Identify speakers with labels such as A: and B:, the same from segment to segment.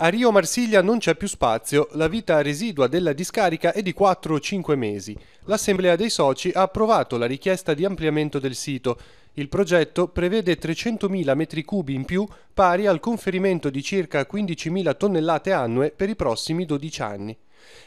A: A Rio Marsiglia non c'è più spazio, la vita residua della discarica è di 4-5 mesi. L'Assemblea dei Soci ha approvato la richiesta di ampliamento del sito. Il progetto prevede 300.000 metri cubi in più, pari al conferimento di circa 15.000 tonnellate annue per i prossimi 12 anni.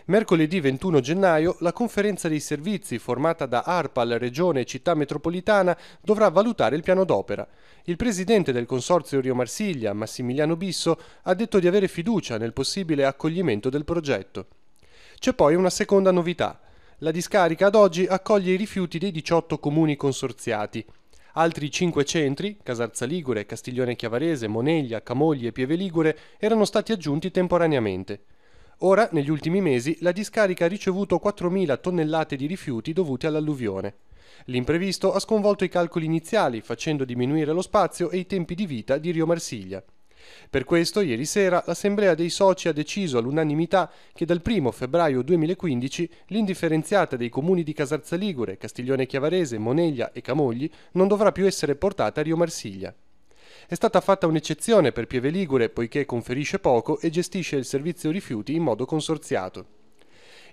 A: Mercoledì 21 gennaio la conferenza dei servizi formata da ARPAL, Regione e Città Metropolitana dovrà valutare il piano d'opera. Il presidente del consorzio Rio Marsiglia, Massimiliano Bisso, ha detto di avere fiducia nel possibile accoglimento del progetto. C'è poi una seconda novità. La discarica ad oggi accoglie i rifiuti dei 18 comuni consorziati. Altri 5 centri, Casarza Ligure, Castiglione Chiavarese, Moneglia, Camogli e Pieve Ligure, erano stati aggiunti temporaneamente. Ora, negli ultimi mesi, la discarica ha ricevuto 4.000 tonnellate di rifiuti dovuti all'alluvione. L'imprevisto ha sconvolto i calcoli iniziali, facendo diminuire lo spazio e i tempi di vita di Rio Marsiglia. Per questo, ieri sera, l'Assemblea dei soci ha deciso all'unanimità che dal 1 febbraio 2015 l'indifferenziata dei comuni di Casarza Ligure, Castiglione Chiavarese, Moneglia e Camogli non dovrà più essere portata a Rio Marsiglia. È stata fatta un'eccezione per Pieve Ligure poiché conferisce poco e gestisce il servizio rifiuti in modo consorziato.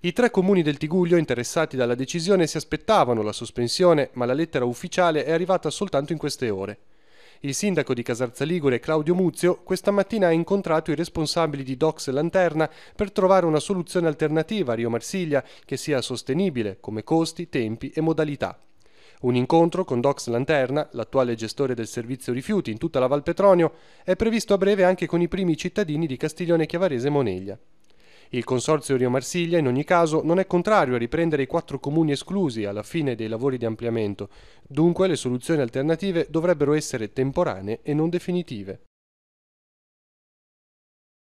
A: I tre comuni del Tiguglio interessati dalla decisione si aspettavano la sospensione, ma la lettera ufficiale è arrivata soltanto in queste ore. Il sindaco di Casarza Ligure, Claudio Muzio, questa mattina ha incontrato i responsabili di Dox Lanterna per trovare una soluzione alternativa a Rio Marsiglia che sia sostenibile come costi, tempi e modalità. Un incontro con Dox Lanterna, l'attuale gestore del servizio rifiuti in tutta la Val Petronio, è previsto a breve anche con i primi cittadini di Castiglione Chiavarese e Moneglia. Il Consorzio Rio Marsiglia, in ogni caso, non è contrario a riprendere i quattro comuni esclusi alla fine dei lavori di ampliamento, dunque le soluzioni alternative dovrebbero essere temporanee e non definitive.